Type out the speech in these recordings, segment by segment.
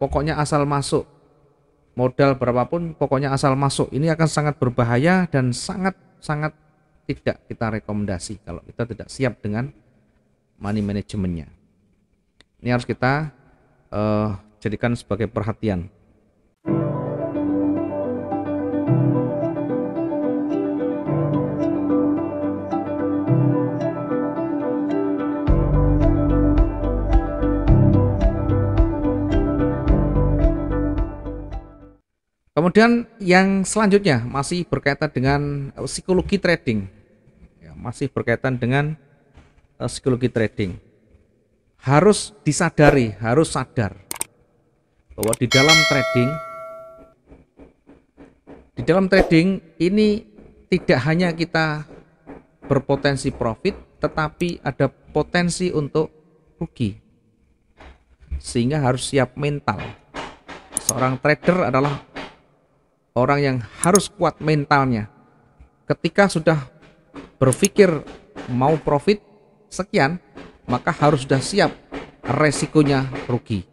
pokoknya asal masuk modal berapapun pokoknya asal masuk ini akan sangat berbahaya dan sangat sangat tidak kita rekomendasi kalau kita tidak siap dengan money manajemennya ini harus kita uh, jadikan sebagai perhatian Kemudian yang selanjutnya masih berkaitan dengan eh, psikologi trading. Ya, masih berkaitan dengan eh, psikologi trading. Harus disadari, harus sadar bahwa di dalam trading di dalam trading ini tidak hanya kita berpotensi profit tetapi ada potensi untuk rugi. Sehingga harus siap mental. Seorang trader adalah orang yang harus kuat mentalnya. Ketika sudah berpikir mau profit sekian, maka harus sudah siap resikonya rugi.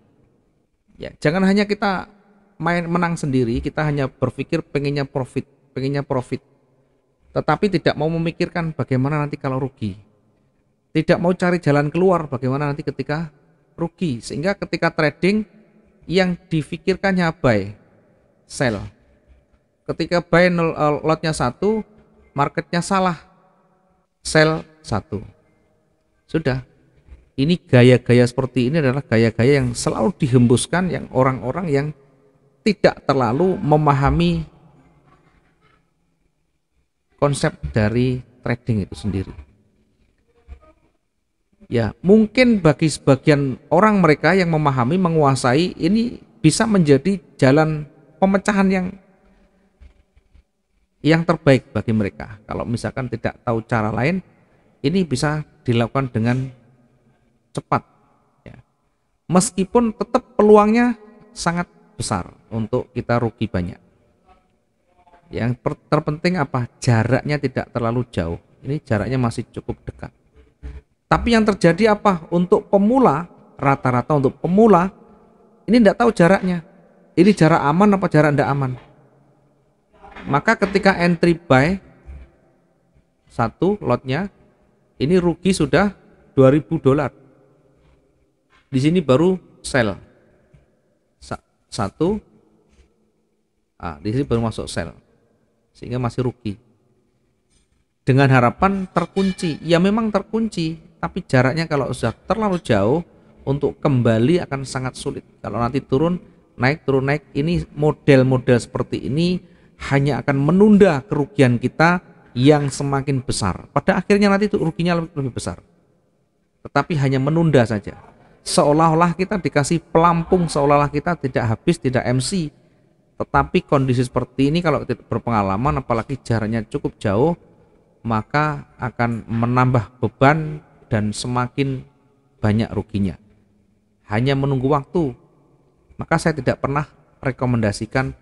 Ya, jangan hanya kita main menang sendiri, kita hanya berpikir pengennya profit, pengennya profit. Tetapi tidak mau memikirkan bagaimana nanti kalau rugi. Tidak mau cari jalan keluar bagaimana nanti ketika rugi. Sehingga ketika trading yang difikirkannya buy, sell ketika buy nol, uh, lotnya satu marketnya salah sell satu sudah ini gaya-gaya seperti ini adalah gaya-gaya yang selalu dihembuskan yang orang-orang yang tidak terlalu memahami konsep dari trading itu sendiri ya mungkin bagi sebagian orang mereka yang memahami menguasai ini bisa menjadi jalan pemecahan yang yang terbaik bagi mereka. Kalau misalkan tidak tahu cara lain, ini bisa dilakukan dengan cepat. Ya. Meskipun tetap peluangnya sangat besar untuk kita rugi banyak. Yang terpenting apa? Jaraknya tidak terlalu jauh. Ini jaraknya masih cukup dekat. Tapi yang terjadi apa? Untuk pemula, rata-rata untuk pemula, ini tidak tahu jaraknya. Ini jarak aman apa jarak tidak aman? Maka ketika entry buy satu lotnya ini rugi sudah 2000 dolar. Di sini baru sell. Satu ah, di sini baru masuk sell. Sehingga masih rugi. Dengan harapan terkunci. Ya memang terkunci, tapi jaraknya kalau sudah terlalu jauh untuk kembali akan sangat sulit. Kalau nanti turun naik turun naik ini model-model seperti ini hanya akan menunda kerugian kita yang semakin besar. Pada akhirnya nanti itu ruginya lebih, lebih besar. Tetapi hanya menunda saja. Seolah-olah kita dikasih pelampung, seolah-olah kita tidak habis, tidak MC. Tetapi kondisi seperti ini kalau tidak berpengalaman, apalagi jaraknya cukup jauh, maka akan menambah beban dan semakin banyak ruginya. Hanya menunggu waktu. Maka saya tidak pernah rekomendasikan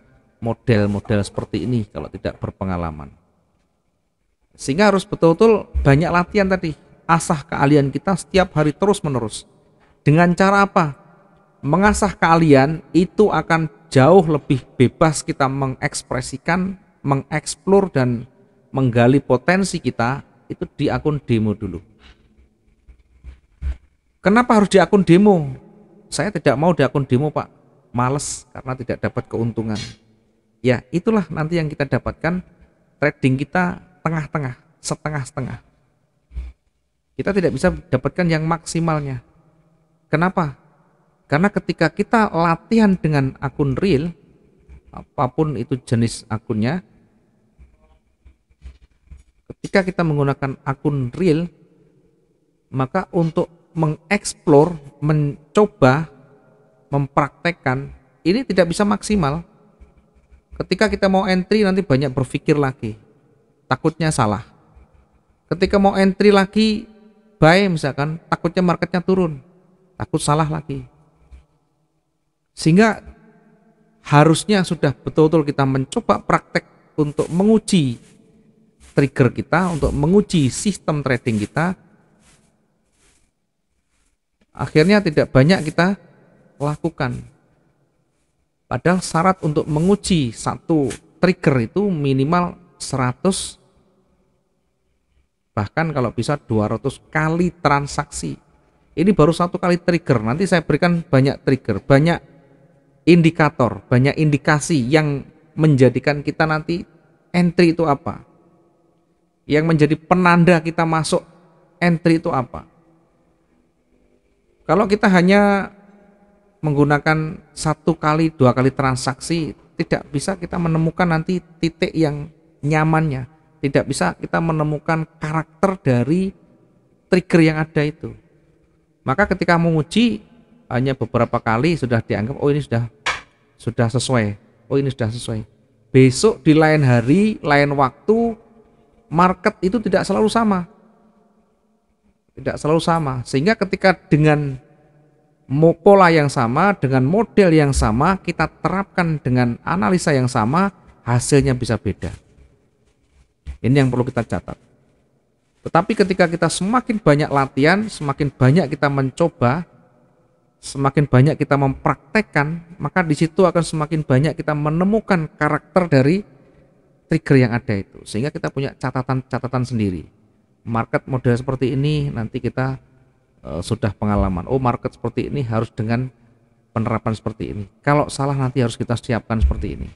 model-model seperti ini kalau tidak berpengalaman. Sehingga harus betul-betul banyak latihan tadi, asah keahlian kita setiap hari terus-menerus. Dengan cara apa? Mengasah keahlian itu akan jauh lebih bebas kita mengekspresikan, mengeksplor dan menggali potensi kita itu di akun demo dulu. Kenapa harus di akun demo? Saya tidak mau di akun demo, Pak. Males karena tidak dapat keuntungan ya itulah nanti yang kita dapatkan trading kita tengah-tengah, setengah-setengah. Kita tidak bisa dapatkan yang maksimalnya. Kenapa? Karena ketika kita latihan dengan akun real, apapun itu jenis akunnya, ketika kita menggunakan akun real, maka untuk mengeksplor, mencoba, mempraktekkan, ini tidak bisa maksimal Ketika kita mau entry nanti banyak berpikir lagi. Takutnya salah. Ketika mau entry lagi buy misalkan takutnya marketnya turun. Takut salah lagi. Sehingga harusnya sudah betul-betul kita mencoba praktek untuk menguji trigger kita, untuk menguji sistem trading kita. Akhirnya tidak banyak kita lakukan Padahal syarat untuk menguji satu trigger itu minimal 100 bahkan kalau bisa 200 kali transaksi. Ini baru satu kali trigger. Nanti saya berikan banyak trigger, banyak indikator, banyak indikasi yang menjadikan kita nanti entry itu apa. Yang menjadi penanda kita masuk entry itu apa. Kalau kita hanya menggunakan satu kali dua kali transaksi tidak bisa kita menemukan nanti titik yang nyamannya tidak bisa kita menemukan karakter dari trigger yang ada itu maka ketika menguji hanya beberapa kali sudah dianggap oh ini sudah sudah sesuai oh ini sudah sesuai besok di lain hari lain waktu market itu tidak selalu sama tidak selalu sama sehingga ketika dengan pola yang sama dengan model yang sama kita terapkan dengan analisa yang sama hasilnya bisa beda ini yang perlu kita catat tetapi ketika kita semakin banyak latihan semakin banyak kita mencoba semakin banyak kita mempraktekkan maka di situ akan semakin banyak kita menemukan karakter dari trigger yang ada itu sehingga kita punya catatan-catatan sendiri market model seperti ini nanti kita Eh, sudah pengalaman. Oh market seperti ini harus dengan penerapan seperti ini. Kalau salah nanti harus kita siapkan seperti ini.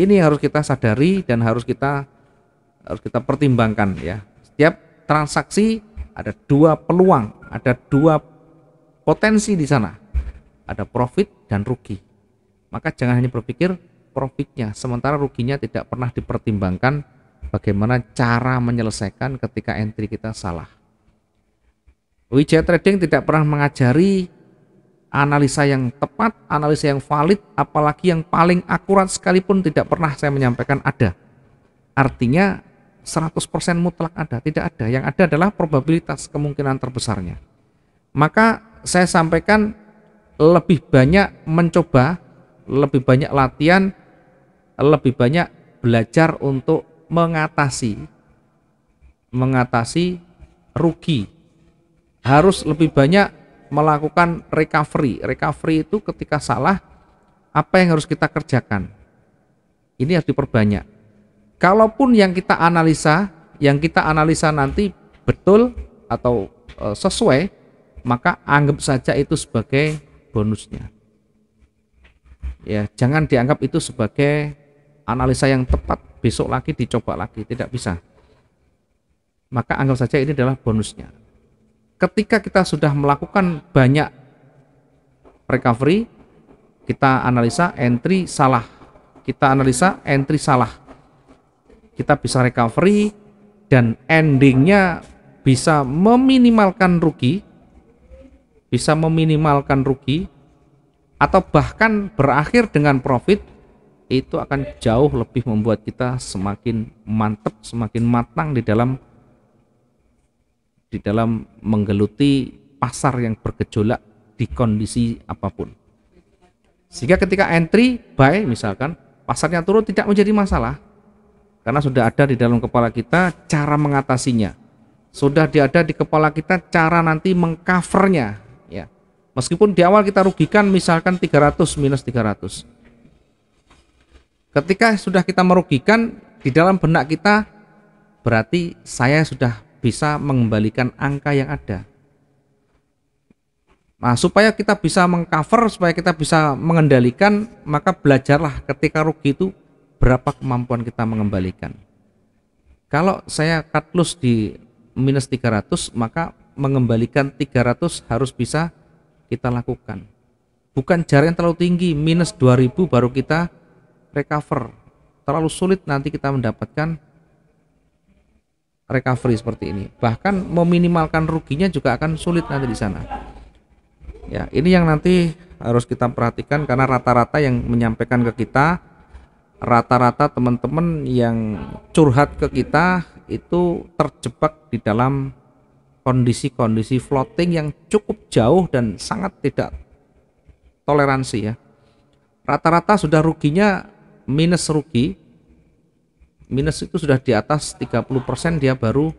Ini yang harus kita sadari dan harus kita harus kita pertimbangkan ya. Setiap transaksi ada dua peluang, ada dua potensi di sana. Ada profit dan rugi. Maka jangan hanya berpikir profitnya, sementara ruginya tidak pernah dipertimbangkan bagaimana cara menyelesaikan ketika entry kita salah. Wijaya Trading tidak pernah mengajari analisa yang tepat, analisa yang valid, apalagi yang paling akurat sekalipun tidak pernah saya menyampaikan ada. Artinya 100% mutlak ada, tidak ada. Yang ada adalah probabilitas kemungkinan terbesarnya. Maka saya sampaikan lebih banyak mencoba, lebih banyak latihan, lebih banyak belajar untuk mengatasi mengatasi rugi harus lebih banyak melakukan recovery. Recovery itu ketika salah apa yang harus kita kerjakan. Ini harus diperbanyak. Kalaupun yang kita analisa, yang kita analisa nanti betul atau eh, sesuai, maka anggap saja itu sebagai bonusnya. Ya, jangan dianggap itu sebagai analisa yang tepat, besok lagi dicoba lagi, tidak bisa. Maka anggap saja ini adalah bonusnya ketika kita sudah melakukan banyak recovery, kita analisa entry salah. Kita analisa entry salah. Kita bisa recovery dan endingnya bisa meminimalkan rugi, bisa meminimalkan rugi, atau bahkan berakhir dengan profit itu akan jauh lebih membuat kita semakin mantap, semakin matang di dalam di dalam menggeluti pasar yang bergejolak di kondisi apapun. Sehingga ketika entry buy misalkan pasarnya turun tidak menjadi masalah karena sudah ada di dalam kepala kita cara mengatasinya. Sudah ada di kepala kita cara nanti mengcovernya ya. Meskipun di awal kita rugikan misalkan 300 minus 300. Ketika sudah kita merugikan di dalam benak kita berarti saya sudah bisa mengembalikan angka yang ada. Nah, supaya kita bisa mengcover, supaya kita bisa mengendalikan, maka belajarlah ketika rugi itu berapa kemampuan kita mengembalikan. Kalau saya cut loss di minus 300, maka mengembalikan 300 harus bisa kita lakukan. Bukan jarak yang terlalu tinggi, minus 2000 baru kita recover. Terlalu sulit nanti kita mendapatkan recovery seperti ini. Bahkan meminimalkan ruginya juga akan sulit nanti di sana. Ya, ini yang nanti harus kita perhatikan karena rata-rata yang menyampaikan ke kita rata-rata teman-teman yang curhat ke kita itu terjebak di dalam kondisi-kondisi floating yang cukup jauh dan sangat tidak toleransi ya. Rata-rata sudah ruginya minus rugi minus itu sudah di atas 30% dia baru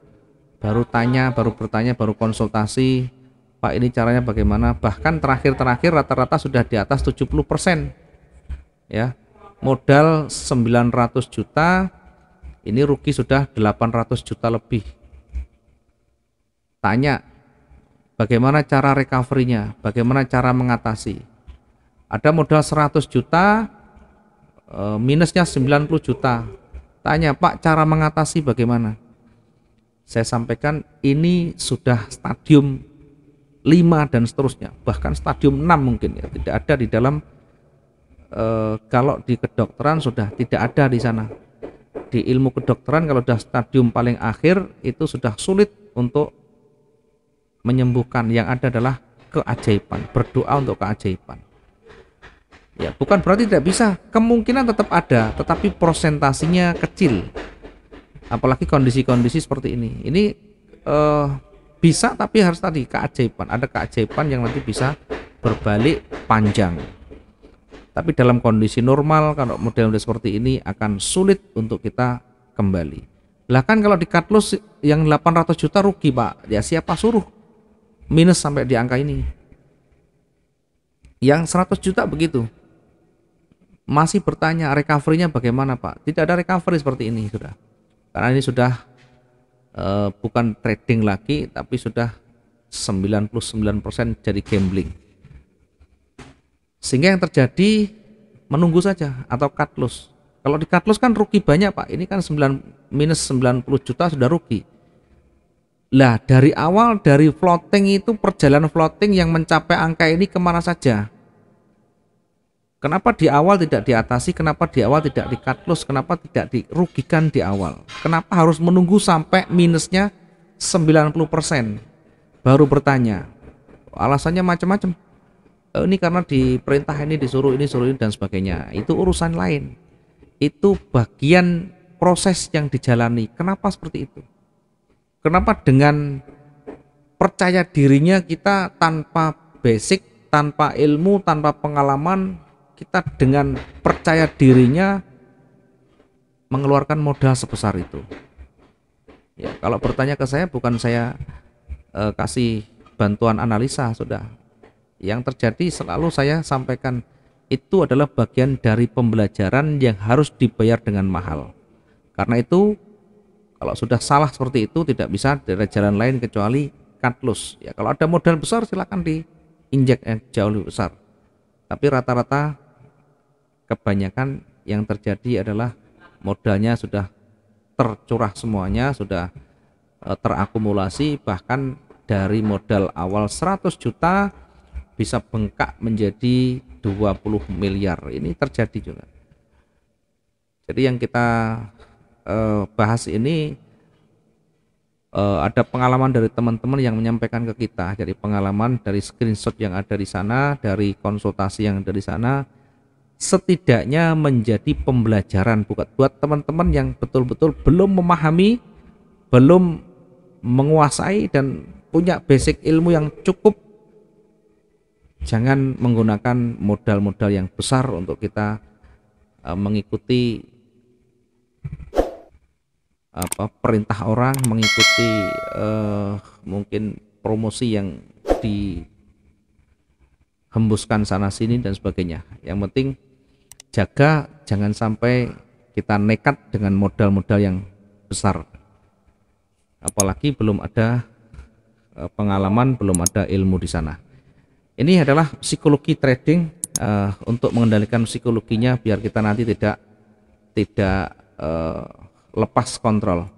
baru tanya, baru bertanya, baru konsultasi. Pak ini caranya bagaimana? Bahkan terakhir-terakhir rata-rata sudah di atas 70%. Ya. Modal 900 juta ini rugi sudah 800 juta lebih. Tanya bagaimana cara recovery-nya, bagaimana cara mengatasi. Ada modal 100 juta eh, minusnya 90 juta Tanya, Pak, cara mengatasi bagaimana? Saya sampaikan ini sudah stadium 5 dan seterusnya, bahkan stadium 6 mungkin ya, tidak ada di dalam e, kalau di kedokteran sudah tidak ada di sana. Di ilmu kedokteran kalau sudah stadium paling akhir itu sudah sulit untuk menyembuhkan. Yang ada adalah keajaiban, berdoa untuk keajaiban. Ya, bukan berarti tidak bisa, kemungkinan tetap ada, tetapi prosentasinya kecil. Apalagi kondisi-kondisi seperti ini. Ini eh, bisa tapi harus tadi keajaiban. Ada keajaiban yang nanti bisa berbalik panjang. Tapi dalam kondisi normal kalau model-model seperti ini akan sulit untuk kita kembali. Lah kan kalau di cut loss yang 800 juta rugi, Pak. Ya siapa suruh minus sampai di angka ini? Yang 100 juta begitu masih bertanya recovery-nya bagaimana Pak? Tidak ada recovery seperti ini sudah. Karena ini sudah uh, bukan trading lagi tapi sudah 99% jadi gambling. Sehingga yang terjadi menunggu saja atau cut loss. Kalau di cut loss kan rugi banyak Pak. Ini kan 9 minus 90 juta sudah rugi. Lah dari awal dari floating itu perjalanan floating yang mencapai angka ini kemana saja? Kenapa di awal tidak diatasi? Kenapa di awal tidak di cut loss? Kenapa tidak dirugikan di awal? Kenapa harus menunggu sampai minusnya 90% baru bertanya? Alasannya macam-macam. E, ini karena diperintah ini disuruh ini suruh ini dan sebagainya. Itu urusan lain. Itu bagian proses yang dijalani. Kenapa seperti itu? Kenapa dengan percaya dirinya kita tanpa basic, tanpa ilmu, tanpa pengalaman kita dengan percaya dirinya mengeluarkan modal sebesar itu. Ya, kalau bertanya ke saya bukan saya eh, kasih bantuan analisa sudah. Yang terjadi selalu saya sampaikan itu adalah bagian dari pembelajaran yang harus dibayar dengan mahal. Karena itu kalau sudah salah seperti itu tidak bisa ada jalan lain kecuali cut loss. Ya kalau ada modal besar silakan diinjek yang eh, jauh lebih besar. Tapi rata-rata kebanyakan yang terjadi adalah modalnya sudah tercurah semuanya, sudah e, terakumulasi bahkan dari modal awal 100 juta bisa bengkak menjadi 20 miliar. Ini terjadi juga. Jadi yang kita e, bahas ini e, ada pengalaman dari teman-teman yang menyampaikan ke kita. Jadi pengalaman dari screenshot yang ada di sana, dari konsultasi yang ada di sana, setidaknya menjadi pembelajaran buat buat teman-teman yang betul-betul belum memahami, belum menguasai dan punya basic ilmu yang cukup. Jangan menggunakan modal-modal yang besar untuk kita eh, mengikuti apa perintah orang, mengikuti uh, mungkin promosi yang dihembuskan sana sini dan sebagainya. Yang penting jaga jangan sampai kita nekat dengan modal-modal yang besar apalagi belum ada e, pengalaman belum ada ilmu di sana ini adalah psikologi trading uh, untuk mengendalikan psikologinya biar kita nanti tidak tidak uh, lepas kontrol